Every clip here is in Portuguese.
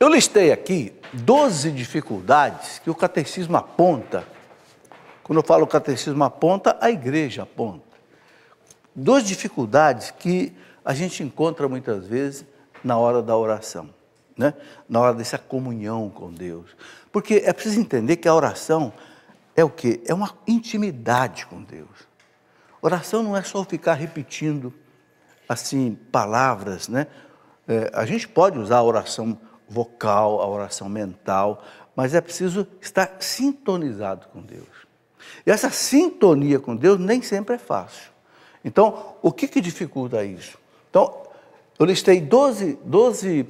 Eu listei aqui 12 dificuldades que o catecismo aponta. Quando eu falo catecismo aponta, a igreja aponta. Duas dificuldades que a gente encontra muitas vezes na hora da oração, né? na hora dessa comunhão com Deus. Porque é preciso entender que a oração é o quê? É uma intimidade com Deus. Oração não é só ficar repetindo, assim, palavras, né? É, a gente pode usar a oração vocal, a oração mental, mas é preciso estar sintonizado com Deus. E essa sintonia com Deus nem sempre é fácil. Então, o que, que dificulta isso? Então, eu listei 12, 12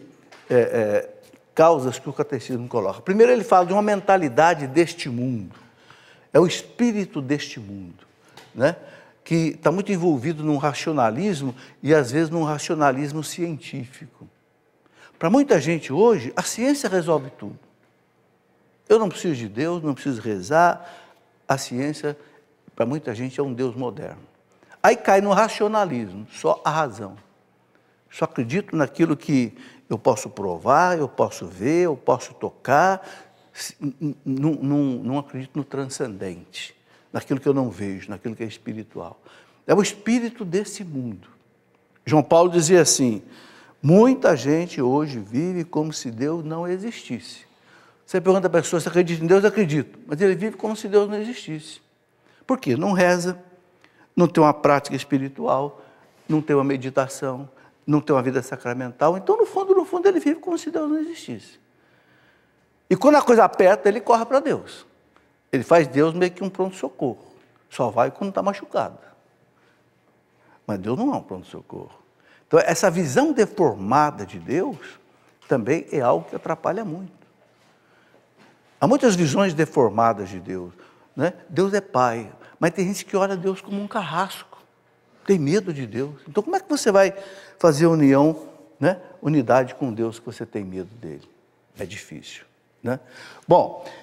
é, é, causas que o catecismo coloca. Primeiro, ele fala de uma mentalidade deste mundo. É o espírito deste mundo, né? que está muito envolvido num racionalismo e, às vezes, num racionalismo científico. Para muita gente hoje, a ciência resolve tudo. Eu não preciso de Deus, não preciso rezar. A ciência, para muita gente, é um Deus moderno. Aí cai no racionalismo, só a razão. Só acredito naquilo que eu posso provar, eu posso ver, eu posso tocar. Não, não, não acredito no transcendente, naquilo que eu não vejo, naquilo que é espiritual. É o espírito desse mundo. João Paulo dizia assim: Muita gente hoje vive como se Deus não existisse. Você pergunta a pessoa se acredita em Deus, eu acredito, mas ele vive como se Deus não existisse. Por quê? Não reza, não tem uma prática espiritual, não tem uma meditação, não tem uma vida sacramental. Então, no fundo, no fundo, ele vive como se Deus não existisse. E quando a coisa aperta, ele corre para Deus. Ele faz Deus meio que um pronto-socorro. Só vai quando está machucado. Mas Deus não é um pronto-socorro. Então, essa visão deformada de Deus também é algo que atrapalha muito. Há muitas visões deformadas de Deus. Né? Deus é pai, mas tem gente que olha Deus como um carrasco, tem medo de Deus. Então, como é que você vai fazer união, né? unidade com Deus que você tem medo dele? É difícil. Né? Bom,